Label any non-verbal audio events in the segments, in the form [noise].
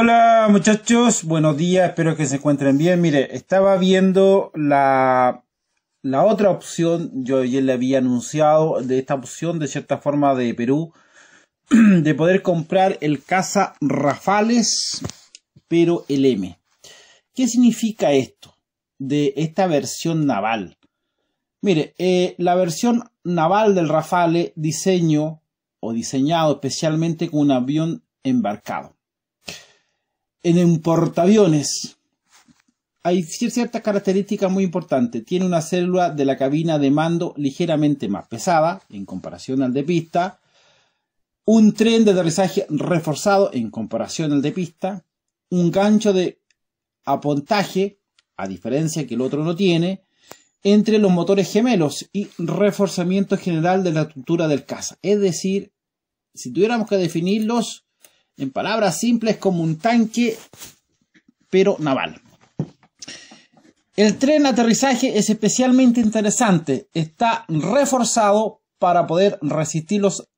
Hola muchachos, buenos días, espero que se encuentren bien. Mire, estaba viendo la, la otra opción, yo ayer le había anunciado de esta opción de cierta forma de Perú, [clears throat] de poder comprar el caza Rafales, pero el M. ¿Qué significa esto? De esta versión naval. Mire, eh, la versión naval del Rafale diseño o diseñado especialmente con un avión embarcado en un portaaviones hay ciertas características muy importantes. Tiene una célula de la cabina de mando ligeramente más pesada en comparación al de pista. Un tren de aterrizaje reforzado en comparación al de pista. Un gancho de apontaje, a diferencia que el otro no tiene, entre los motores gemelos y reforzamiento general de la estructura del caza. Es decir, si tuviéramos que definirlos, en palabras simples, como un tanque, pero naval. El tren aterrizaje es especialmente interesante. Está reforzado para poder resistir los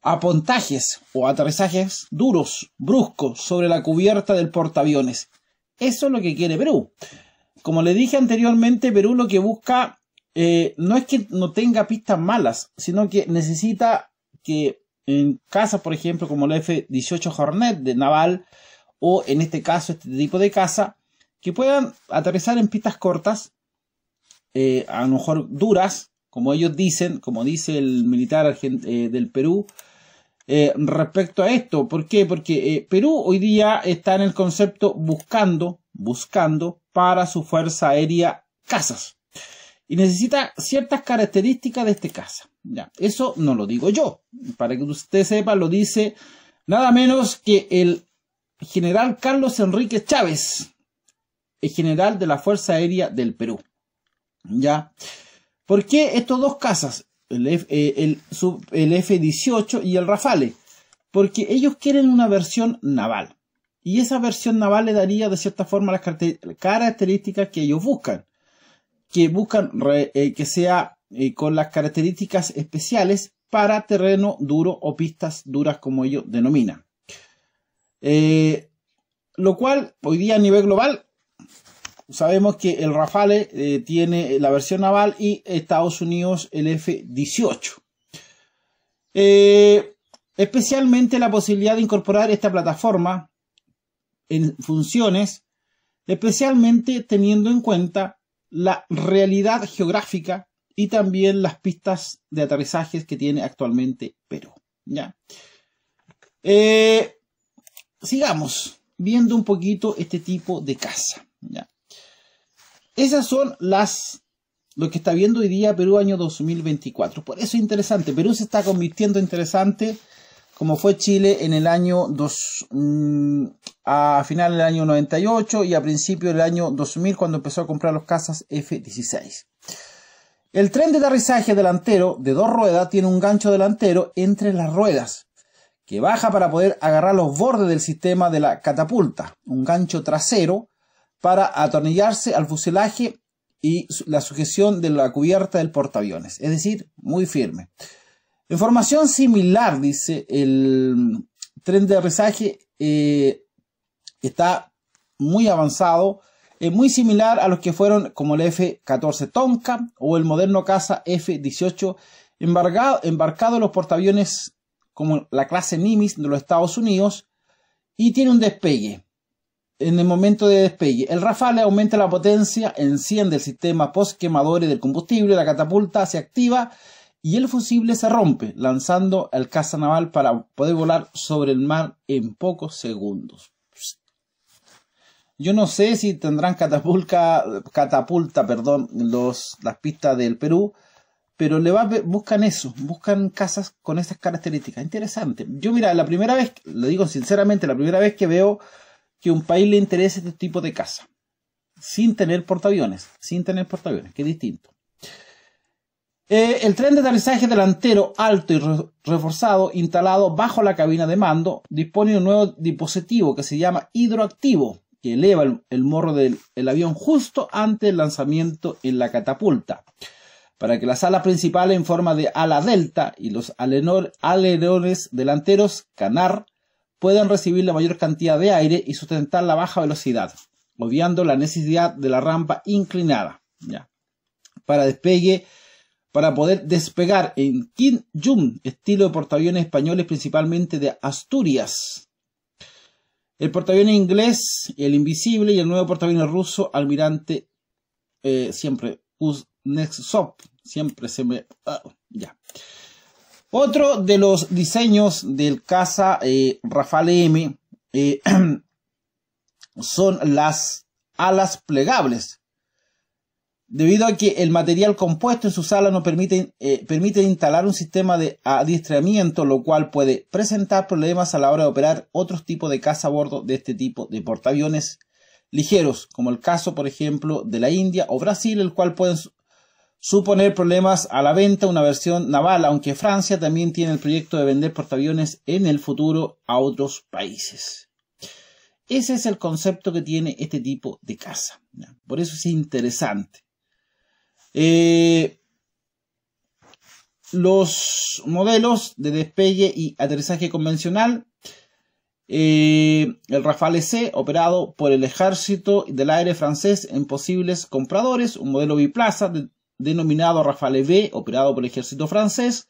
apontajes o aterrizajes duros, bruscos, sobre la cubierta del portaaviones. Eso es lo que quiere Perú. Como le dije anteriormente, Perú lo que busca eh, no es que no tenga pistas malas, sino que necesita que en casa, por ejemplo, como el F-18 Hornet de naval, o en este caso, este tipo de casa que puedan aterrizar en pistas cortas, eh, a lo mejor duras, como ellos dicen, como dice el militar eh, del Perú, eh, respecto a esto. ¿Por qué? Porque Perú hoy día está en el concepto buscando, buscando para su fuerza aérea casas y necesita ciertas características de este caso. Ya, eso no lo digo yo. Para que usted sepa, lo dice nada menos que el general Carlos Enrique Chávez, el general de la Fuerza Aérea del Perú. ¿Ya? ¿Por qué estos dos casas, El, F-18 eh, y el Rafale. Porque ellos quieren una versión naval. Y esa versión naval le daría de cierta forma las características que ellos buscan que buscan eh, que sea eh, con las características especiales para terreno duro o pistas duras como ellos denominan. Eh, lo cual hoy día a nivel global sabemos que el Rafale tiene la versión naval y Estados Unidos el F-18. especialmente la posibilidad de incorporar esta plataforma en funciones, especialmente teniendo en cuenta la realidad geográfica y también las pistas de aterrizajes que tiene actualmente Perú. ¿ya? Eh, sigamos viendo un poquito este tipo de casa. ¿ya? Esas son las lo que está viendo hoy día Perú año 2024. Por eso es interesante. Perú se está convirtiendo interesante como fue Chile en el año dos, mm, a final del año 98 y a principio del año 2000 cuando empezó a comprar los casas F-16. El tren de aterrizaje delantero de dos ruedas tiene un gancho delantero entre las ruedas que baja para poder agarrar los bordes del sistema de la catapulta, un gancho trasero para atornillarse al fuselaje y la sujeción de la cubierta del portaaviones, es decir, muy firme. Información similar, dice, el tren de aterrizaje eh, está muy avanzado, es muy similar a los que fueron como el F-14 Tonka o el moderno caza F-18 embarcado, en los portaaviones como la clase Nimitz de los Estados Unidos y tiene un despegue. En el momento de despegue, el Rafale aumenta la potencia, enciende el sistema post quemadores del combustible, la catapulta se activa y el fusible se rompe, lanzando el caza naval para poder volar sobre el mar en pocos segundos. Yo no sé si tendrán catapulta perdón, los, las pistas del Perú, pero le va, buscan eso, buscan casas con esas características. Interesante. Yo mira, la primera vez, lo digo sinceramente, la primera vez que veo que un país le interese este tipo de casa, sin tener portaaviones, sin tener portaaviones, que es distinto. Eh, el tren de aterrizaje delantero alto y reforzado instalado bajo la cabina de mando dispone de un nuevo dispositivo que se llama hidroactivo, que eleva el, morro del avión justo antes del lanzamiento en la catapulta, para que las alas principales en forma de ala delta y los alerones delanteros canar puedan recibir la mayor cantidad de aire y sustentar la baja velocidad, obviando la necesidad de la rampa inclinada. Para despegue para poder despegar en Kim Jum, estilo de portaaviones españoles principalmente de Asturias. El portaaviones inglés, el Invisible, y el nuevo portaaviones ruso, Almirante, eh, siempre, Uznexop. siempre se me... Ah, ya. Otro de los diseños del caza eh, Rafale M eh, [clears throat] son las alas plegables, debido a que el material compuesto en su sala no eh, permite, instalar un sistema de adiestramiento, lo cual puede presentar problemas a la hora de operar otros tipos de caza a bordo de este tipo de portaaviones ligeros, como el caso, por ejemplo, de la India o Brasil, el cual pueden suponer problemas a la venta una versión naval, aunque Francia también tiene el proyecto de vender portaaviones en el futuro a otros países. Ese es el concepto que tiene este tipo de casa. Por eso es interesante. Eh, los modelos de despegue y aterrizaje convencional. Eh, el Rafale C, operado por el ejército del aire francés en posibles compradores. Un modelo biplaza denominado Rafale B, operado por el ejército francés.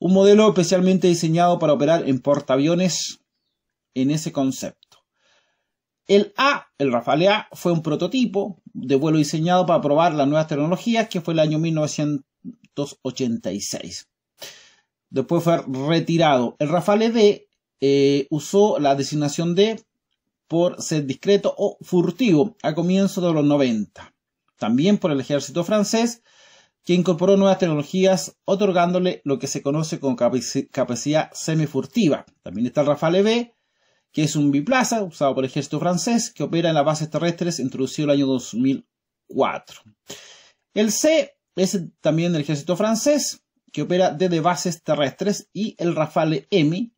Un modelo especialmente diseñado para operar en portaaviones en ese concepto. El A, el Rafale A, fue un prototipo de vuelo diseñado para probar las nuevas tecnologías que fue el año 1986. Después fue retirado. El Rafale D eh, usó la designación D por ser discreto o furtivo a comienzos de los 90. También por el ejército francés, que incorporó nuevas tecnologías otorgándole lo que se conoce como capacidad semifurtiva. También está el Rafale B, que es un biplaza usado por el ejército francés que opera en las bases terrestres introducido el año 2004. El C es también el ejército francés que opera desde bases terrestres y el Rafale M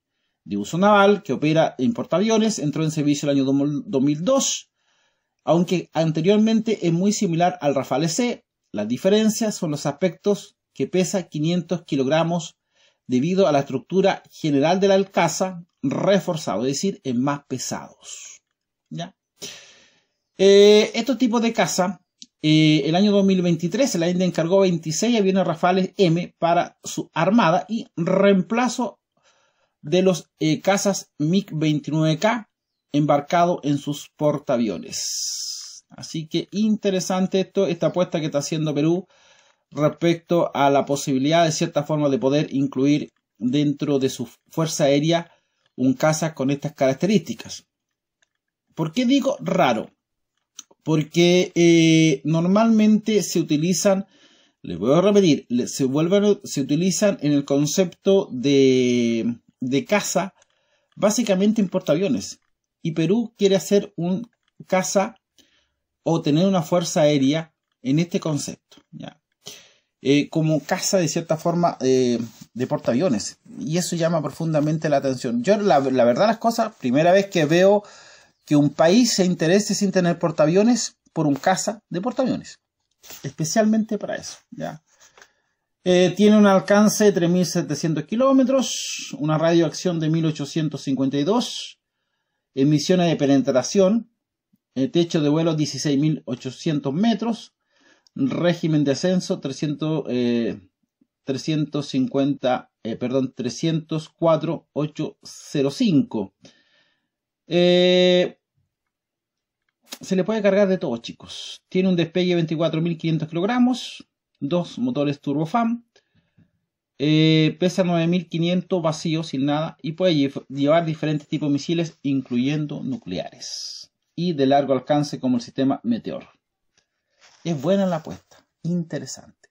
de uso naval que opera en portaaviones entró en servicio el año 2002 aunque anteriormente es muy similar al Rafale C, las diferencias son los aspectos que pesa 500 kilogramos debido a la estructura general de la alcaza, reforzado es decir, en más pesados. ¿ya? Eh, estos tipos de caza, eh, el año 2023 la India encargó 26 aviones Rafales M para su armada y reemplazo de los eh, cazas MiG-29K embarcado en sus portaaviones. Así que interesante esto, esta apuesta que está haciendo Perú respecto a la posibilidad de cierta forma de poder incluir dentro de su fuerza aérea un caza con estas características. ¿Por qué digo raro? Porque eh, normalmente se utilizan, les voy a repetir, se, vuelven, se utilizan en el concepto de, de caza básicamente en portaaviones. Y Perú quiere hacer un caza o tener una fuerza aérea en este concepto. ¿ya? Eh, como casa, de cierta forma eh, de portaaviones. Y eso llama profundamente la atención. Yo la, verdad las cosas, primera vez que veo que un país se interese sin tener portaaviones por un caza de portaaviones. Especialmente para eso. ¿ya? Eh, tiene un alcance de 3.700 kilómetros, una radioacción de 1.852, emisiones de penetración, techo de vuelo 16.800 metros, régimen de ascenso 300, 350, eh, eh, perdón, 304,805. Eh, se le puede cargar de todo, chicos. Tiene un despegue de 24.500 kilogramos, dos motores turbofan, pesa 9.500 vacío, sin nada y puede llevar diferentes tipos de misiles, incluyendo nucleares y de largo alcance como el sistema Meteor. Es buena la apuesta, interesante.